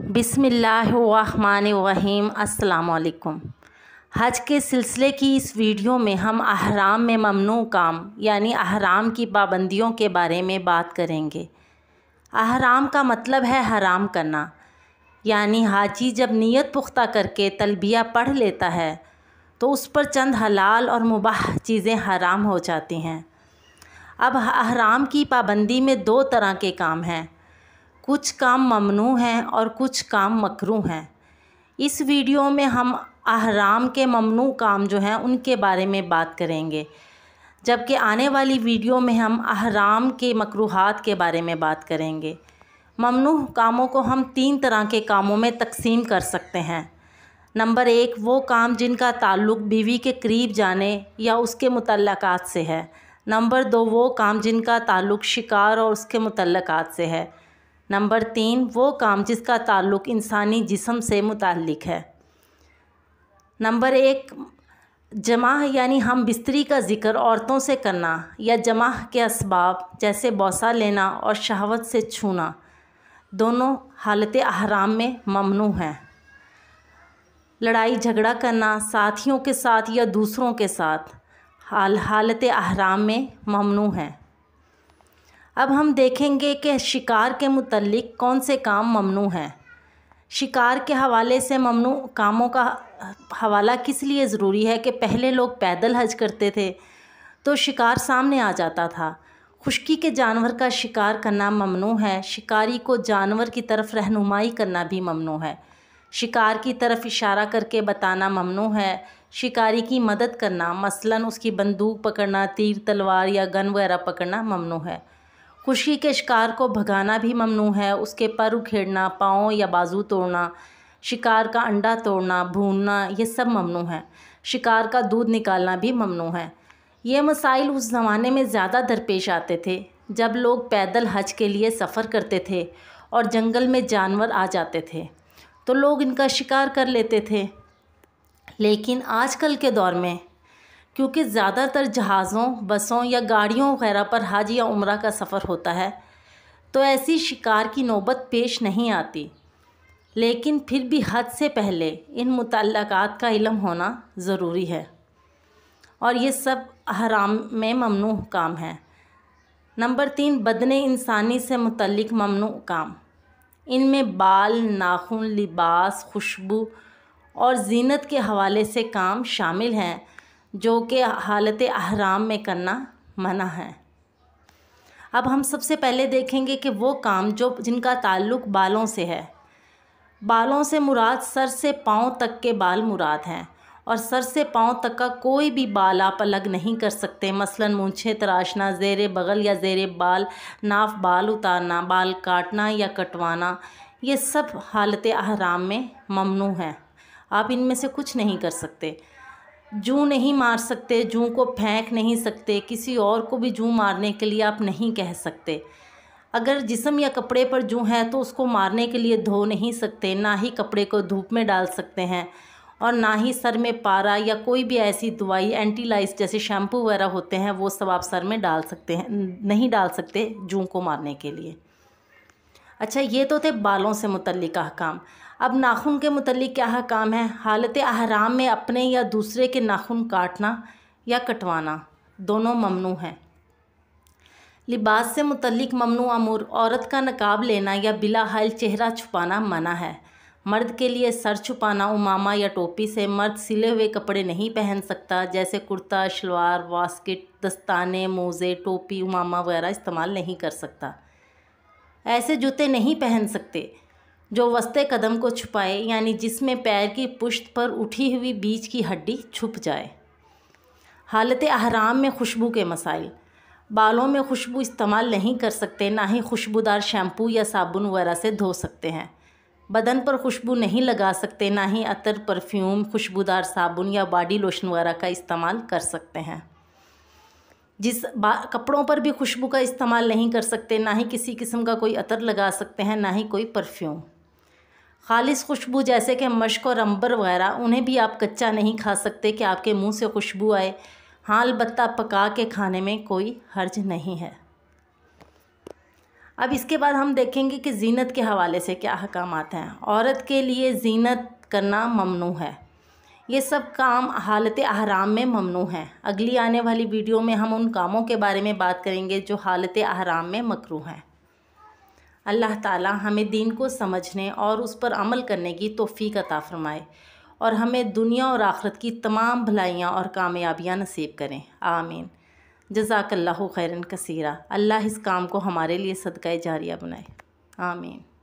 बिसमीम् अल्लाम हज के सिलसिले की इस वीडियो में हम अहराम में ममनू काम यानी अहराम की पाबंदियों के बारे में बात करेंगे अहराम का मतलब है हराम करना यानी हाजी जब नीयत पुख्ता करके तलबिया पढ़ लेता है तो उस पर चंद हलाल और मुबाह चीज़ें हराम हो जाती हैं अब अहराम की पाबंदी में दो तरह के काम हैं कुछ काम ममनू हैं और कुछ काम मकरू हैं इस वीडियो में हम अहराम के ममनू काम जो हैं उनके बारे में बात करेंगे जबकि आने वाली वीडियो में हम अहराम के मकरूहत के बारे में बात करेंगे ममनू कामों को हम तीन तरह के कामों में तकसीम कर सकते हैं नंबर एक वो काम जिनका ताल्लुक बीवी के करीब जाने या उसके मुतलक़ात से है नंबर दो वो काम जिनका ताल्लुक शिकार और उसके मुतलक़ात से है नंबर तीन वो काम जिसका ताल्लुक इंसानी जिसम से मुतल है नंबर एक जमाह यानी हम बिस्तरी का जिक्र औरतों से करना या जमा के इसबाब जैसे बौसा लेना और शहावत से छूना दोनों हालत अहराम में ममनू हैं लड़ाई झगड़ा करना साथियों के साथ या दूसरों के साथ हाल हालत अहराम में ममनू हैं अब हम देखेंगे कि शिकार के मुतलक कौन से काम ममनू हैं शिकार के हवाले से ममनू कामों का हवाला किस लिए ज़रूरी है कि पहले लोग पैदल हज करते थे तो शिकार सामने आ जाता था खुशकी के जानवर का शिकार करना ममनू है शिकारी को जानवर की तरफ रहनुमाई करना भी ममनू है शिकार की तरफ इशारा करके बताना ममनू है शिकारी की मदद करना मसलन उसकी बंदूक पकड़ना तीर तलवार या गन वगैरह पकड़ना ममनू है खुशी के शिकार को भगाना भी ममनू है उसके पर उखेड़ना पाँव या बाजू तोड़ना शिकार का अंडा तोड़ना भूनना ये सब ममनू है शिकार का दूध निकालना भी ममनू है ये मसाइल उस ज़माने में ज़्यादा दरपेश आते थे जब लोग पैदल हज के लिए सफ़र करते थे और जंगल में जानवर आ जाते थे तो लोग इनका शिकार कर लेते थे लेकिन आजकल के दौर में क्योंकि ज़्यादातर जहाज़ों बसों या गाड़ियों वगैरह पर हज या उम्र का सफ़र होता है तो ऐसी शिकार की नौबत पेश नहीं आती लेकिन फिर भी हद से पहले इन मुतलक़ात का इलम होना ज़रूरी है और ये सब हराम में ममनू काम है नंबर तीन बदन इंसानी से मतलब ममनू काम इनमें बाल नाखून लिबास खुशबू और जीनत के हवाले से काम शामिल हैं जो कि हालत अहराम में करना मना है अब हम सबसे पहले देखेंगे कि वो काम जो जिनका ताल्लुक बालों से है बालों से मुराद सर से पाँव तक के बाल मुराद हैं और सर से पाँव तक का कोई भी बाल आप अलग नहीं कर सकते मसलन मूछे तराशना जेर बगल या जेर बाल नाफ बाल उतारना बाल काटना या कटवाना ये सब हालत अहराम में ममनू हैं आप इनमें से कुछ नहीं कर सकते जू नहीं मार सकते जू को फेंक नहीं सकते किसी और को भी जू मारने के लिए आप नहीं कह सकते अगर जिसम या कपड़े पर जू है तो उसको मारने के लिए धो नहीं सकते ना ही कपड़े को धूप में डाल सकते हैं और ना ही सर में पारा या कोई भी ऐसी दवाई एंटीलाइस जैसे शैम्पू वगैरह होते हैं वो सब आप सर में डाल सकते हैं नहीं डाल सकते जू को मारने के लिए अच्छा ये तो थे बालों से मुतलिक अहकाम अब नाखून के मतलब क्या है काम है हालत आहराम में अपने या दूसरे के नाखून काटना या कटवाना दोनों ममनू हैं लिबास से मतलब ममनू अमूर औरत का नकाब लेना या बिला हल चेहरा छुपाना मना है मर्द के लिए सर छुपाना उमामा या टोपी से मर्द सिले हुए कपड़े नहीं पहन सकता जैसे कुर्ता शलवार वास्किट दस्ताने मोज़े टोपी उमामा वगैरह इस्तेमाल नहीं कर सकता ऐसे जूते नहीं पहन सकते जो वस्ते कदम को छुपाए यानी जिसमें पैर की पुश्त पर उठी हुई बीज की हड्डी छुप जाए हालत अहराम में खुशबू के मसाइल बालों में खुशबू इस्तेमाल नहीं कर सकते ना ही खुशबूदार शैम्पू या साबुन वगैरह से धो सकते हैं बदन पर खुशबू नहीं लगा सकते ना ही अतर परफ्यूम खुशबूदार साबुन या बॉडी लोशन वगैरह का इस्तेमाल कर सकते हैं जिस कपड़ों पर भी खुशबू का इस्तेमाल नहीं कर सकते ना ही किसी किस्म का कोई अतर लगा सकते हैं ना ही कोई परफ्यूम खालिश खुशबू जैसे कि मश्क और अंबर वगैरह उन्हें भी आप कच्चा नहीं खा सकते कि आपके मुंह से खुशबू आए हाँ बत्ता पका के खाने में कोई हर्ज नहीं है अब इसके बाद हम देखेंगे कि जीनत के हवाले से क्या अहकाम आते हैं औरत के लिए जीनत करना ममनू है ये सब काम हालत आहराम में ममनू हैं अगली आने वाली वीडियो में हम उन कामों के बारे में बात करेंगे जो हालत अहराम में मकरू हैं अल्लाह ताला हमें दीन को समझने और उस पर अमल करने की तोफ़ी अता फ़रमाए और हमें दुनिया और आखरत की तमाम भलाइयाँ और कामयाबियाँ नसीब करें आमीन जजाकल्ला खैरन कसीरा अल्लाह इस काम को हमारे लिए सदका जारिया बनाए आमीन